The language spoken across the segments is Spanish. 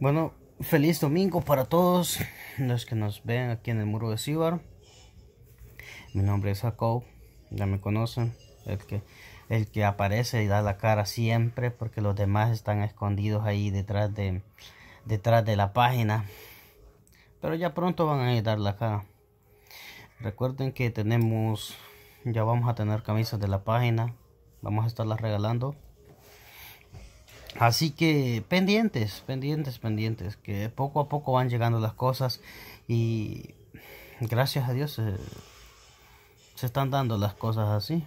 Bueno, feliz domingo para todos los que nos ven aquí en el muro de Sibar Mi nombre es Jacob, ya me conocen, el que, el que aparece y da la cara siempre porque los demás están escondidos ahí detrás de, detrás de la página. Pero ya pronto van a ir dar la cara. Recuerden que tenemos, ya vamos a tener camisas de la página, vamos a estarlas regalando. Así que pendientes, pendientes, pendientes, que poco a poco van llegando las cosas y gracias a Dios eh, se, están dando las cosas así.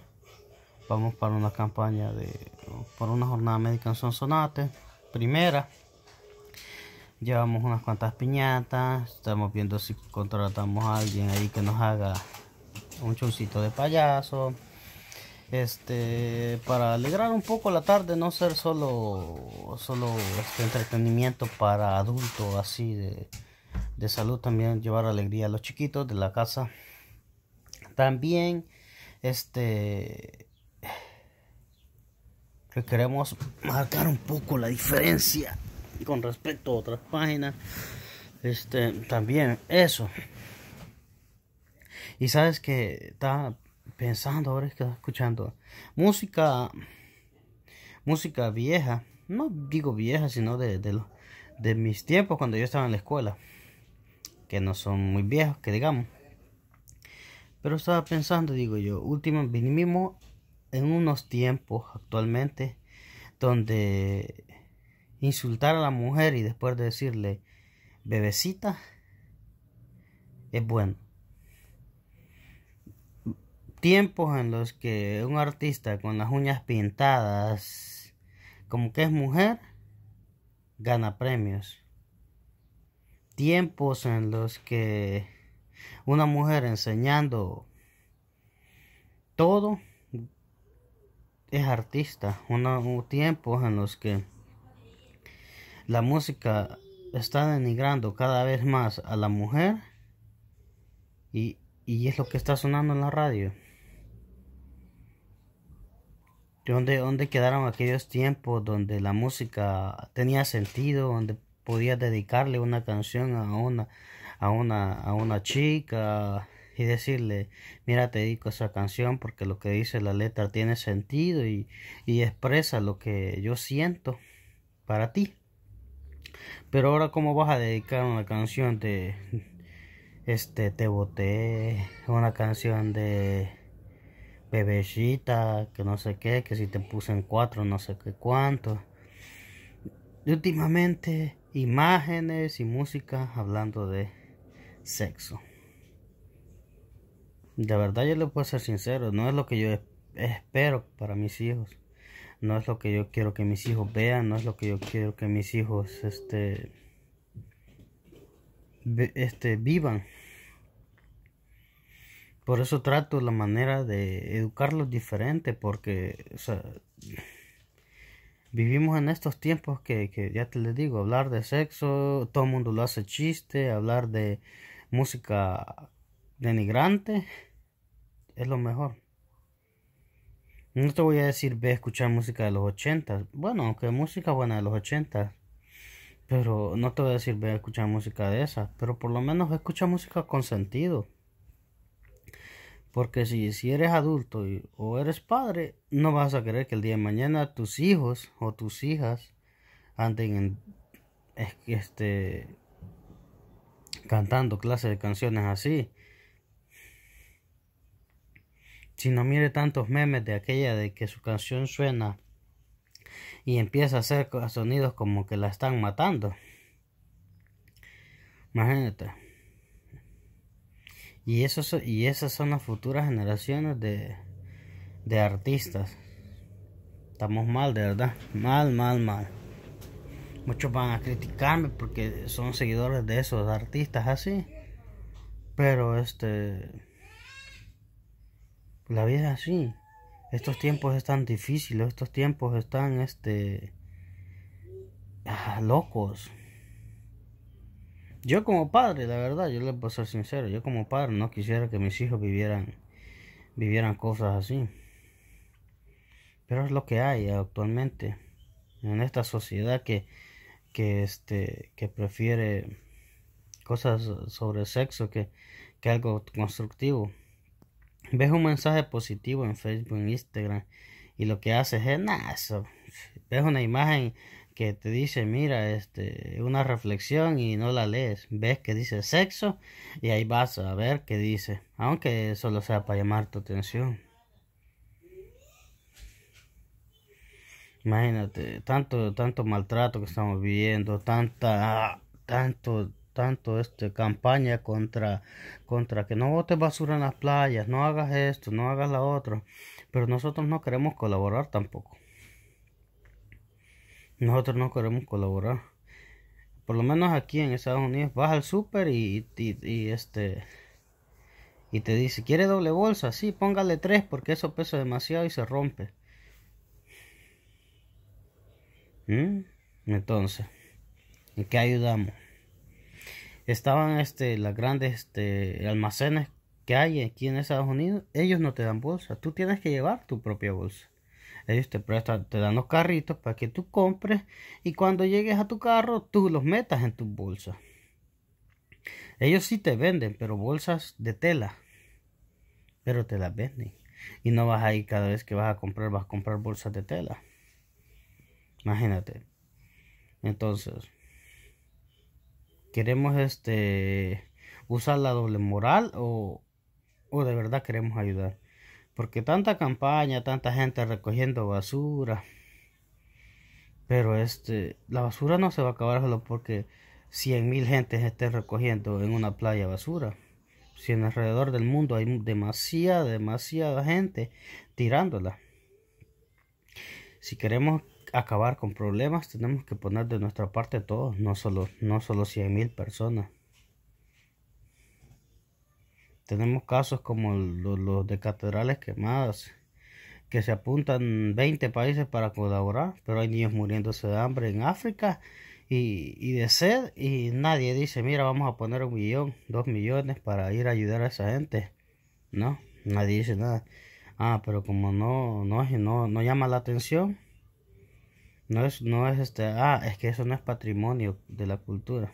Vamos para una campaña de, para una jornada médica en Sonsonate, primera. Llevamos unas cuantas piñatas, estamos viendo si contratamos a alguien ahí que nos haga un chuncito de payaso este para alegrar un poco la tarde no ser solo solo este entretenimiento para adultos así de, de, salud también llevar alegría a los chiquitos de la casa también este que queremos marcar un poco la diferencia con respecto a otras páginas este también eso y sabes que está pensando ahora que escuchando música música vieja no digo vieja sino de, de, de mis tiempos cuando yo estaba en la escuela que no son muy viejos que digamos pero estaba pensando digo yo último mismo en unos tiempos actualmente donde insultar a la mujer y después decirle bebecita es bueno tiempos en los que un artista con las uñas pintadas, como que es mujer, gana premios. Tiempos en los que una mujer enseñando todo es artista. tiempos en los que la música está denigrando cada vez más a la mujer y es lo que está sonando en la radio dónde, dónde quedaron aquellos tiempos donde la música tenía sentido, donde podías dedicarle una canción a una, a una, a una chica y decirle, mira, te dedico a esa canción porque lo que dice la letra tiene sentido y, y expresa lo que yo siento para ti. Pero ahora cómo vas a dedicar una canción de este te boté, una canción de bebellita, que no sé qué, que si te puse en cuatro, no sé qué cuánto. Y últimamente, imágenes y música hablando de sexo. De verdad, yo le puedo ser sincero, no es lo que yo espero para mis hijos. No es lo que yo quiero que mis hijos vean, no es lo que yo quiero que mis hijos este, este vivan. Por eso trato la manera de educarlos diferente, porque vivimos en estos tiempos que, ya te les digo, hablar de sexo, todo el mundo lo hace chiste, hablar de música denigrante, es lo mejor. No te voy a decir, ve a escuchar música de los 80. Bueno, aunque música buena de los 80. Pero no te voy a decir, ve a escuchar música de esa. Pero por lo menos escucha música con sentido. Porque si, si eres adulto o eres padre, no vas a querer que el día de mañana tus hijos o tus hijas anden en, este, cantando clases de canciones así. Si no mire tantos memes de aquella de que su canción suena y empieza a hacer sonidos como que la están matando. Imagínate. Y, y esas son las futuras generaciones de, artistas. Estamos mal, de verdad. Mal, mal, mal. Muchos van a criticarme porque son seguidores de esos artistas así. Pero este... La vida es así. Estos tiempos están difíciles. Estos tiempos están este... Ah, locos. Yo como padre, la verdad, yo le puedo ser sincero, yo como padre no quisiera que mis hijos vivieran, vivieran cosas así. Pero es lo que hay actualmente en esta sociedad que, que, este, que prefiere cosas sobre sexo que, que algo constructivo. Ves un mensaje positivo en Facebook, en Instagram, y lo que hace es nada. Ves una imagen que te dice, mira, este, una reflexión y no la lees. Ves que dice sexo y ahí vas a ver qué dice, aunque solo sea para llamar tu atención. Imagínate, tanto, tanto maltrato que estamos viviendo, tanta, tanto, tanto este campaña contra, contra que no botes basura en las playas, no hagas esto, no hagas la otra. Pero nosotros no queremos colaborar tampoco nosotros no queremos colaborar. Por lo menos aquí en Estados Unidos vas al super y, este y te dice, ¿quiere doble bolsa? Sí, póngale tres porque eso pesa demasiado y se rompe. ¿Mm? Entonces, ¿en qué ayudamos? Estaban este, las grandes este, almacenes que hay aquí en Estados Unidos, ellos no te dan bolsa, tú tienes que llevar tu propia bolsa. Ellos te prestan, te dan los carritos para que tú compres y cuando llegues a tu carro tú los metas en tu bolsa. Ellos sí te venden, pero bolsas de tela. Pero te las venden. Y no vas ahí cada vez que vas a comprar, vas a comprar bolsas de tela. Imagínate. Entonces, queremos este usar la doble moral o, o de verdad queremos ayudar. Porque tanta campaña, tanta gente recogiendo basura. Pero este, la basura no se va a acabar solo porque cien mil gentes estén recogiendo en una playa basura. Si en alrededor del mundo hay demasiada, demasiada gente tirándola. Si queremos acabar con problemas, tenemos que poner de nuestra parte todos, no solo, no solo mil personas. Tenemos casos como los, de catedrales quemadas, que se apuntan 20 países para colaborar, pero hay niños muriéndose de hambre en África y, de sed y nadie dice, mira, vamos a poner un millón, dos millones para ir a ayudar a esa gente. No, nadie dice nada. Ah, pero como no, no, no, no llama la atención, no es, no es este, ah, es que eso no es patrimonio de la cultura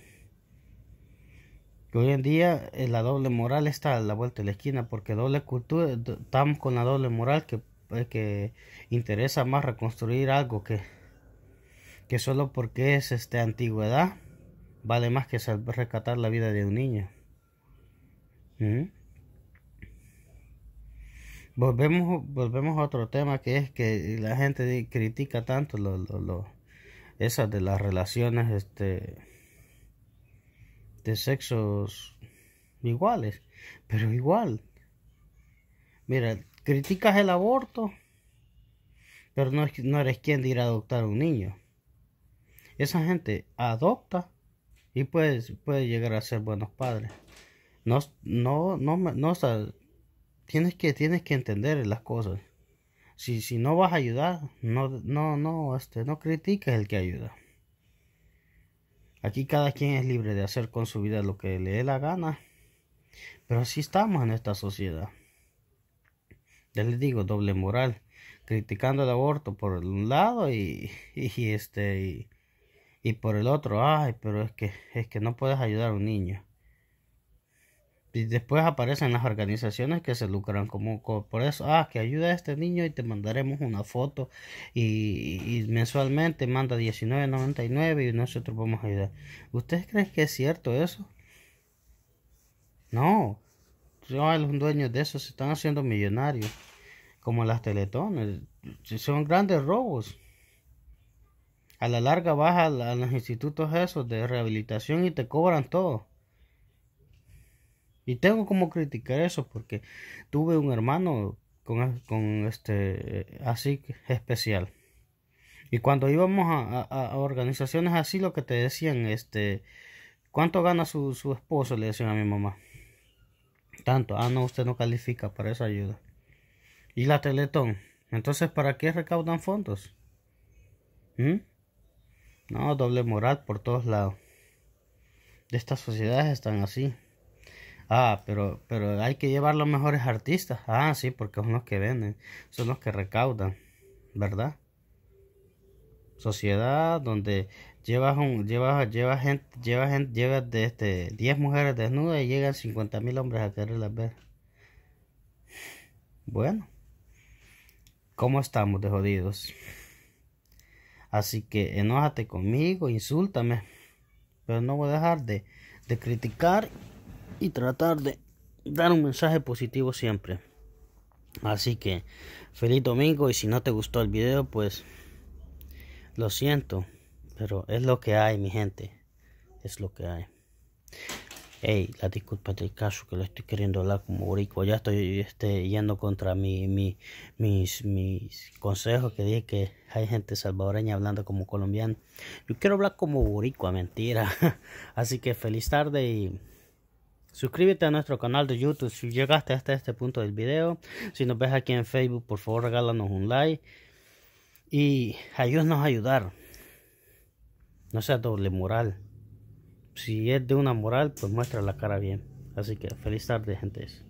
que hoy en día eh, la doble moral está a la vuelta de la esquina porque doble cultura estamos con la doble moral que, eh, que interesa más reconstruir algo que que solo porque es este antigüedad vale más que rescatar la vida de un niño ¿Mm? volvemos volvemos a otro tema que es que la gente critica tanto lo, lo, esas de las relaciones este de sexos iguales, pero igual. Mira, criticas el aborto, pero no, no eres quien de ir a adoptar a un niño. Esa gente adopta y puede, puede llegar a ser buenos padres. No, no, no, no, tienes que, tienes que entender las cosas. Si, si no vas a ayudar, no, no, no, este, no critiques el que ayuda. Aquí cada quien es libre de hacer con su vida lo que le dé la gana. Pero así estamos en esta sociedad. Ya les digo, doble moral. Criticando el aborto por un lado y, este y, y, por el otro. Ay, pero es que es que no puedes ayudar a un niño. Y después aparecen las organizaciones que se lucran como, por eso, ah, que ayuda a este niño y te mandaremos una foto y, mensualmente manda 19.99 y nosotros vamos a ayudar. ¿Ustedes creen que es cierto eso? No. Los dueños de eso se están haciendo millonarios, como las teletones. Son grandes robos. A la larga vas a, a los institutos esos de rehabilitación y te cobran todo y tengo como criticar eso porque tuve un hermano con, con este así especial. Y cuando íbamos a, organizaciones así, lo que te decían, este, ¿cuánto gana su, esposo? Le decían a mi mamá. Tanto, ah, no, usted no califica para esa ayuda. Y la Teletón. Entonces, ¿para qué recaudan fondos? ¿Mm? No, doble moral por todos lados. Estas sociedades están así. Ah, pero, pero hay que llevar los mejores artistas. Ah, sí, porque son los que venden, son los que recaudan, ¿verdad? Sociedad donde llevas un, llevas, llevas gente, llevas gente, llevas de este 10 mujeres desnudas y llegan cincuenta mil hombres a quererlas ver. Bueno, ¿cómo estamos de jodidos? Así que enójate conmigo, insúltame, pero no voy a dejar de, de criticar y tratar de dar un mensaje positivo siempre. Así que feliz domingo y si no te gustó el video pues lo siento, pero es lo que hay mi gente, es lo que hay. Hey, la disculpa del caso que lo estoy queriendo hablar como boricua, ya estoy este, yendo contra mi, mi, mis, mis consejos que dije que hay gente salvadoreña hablando como colombiano. Yo quiero hablar como boricua, mentira. Así que feliz tarde y... Suscríbete a nuestro canal de YouTube si llegaste hasta este punto del video. Si nos ves aquí en Facebook, por favor regálanos un like. Y ayúdanos a ayudar. No sea doble moral. Si es de una moral, pues muestra la cara bien. Así que feliz tarde, gente.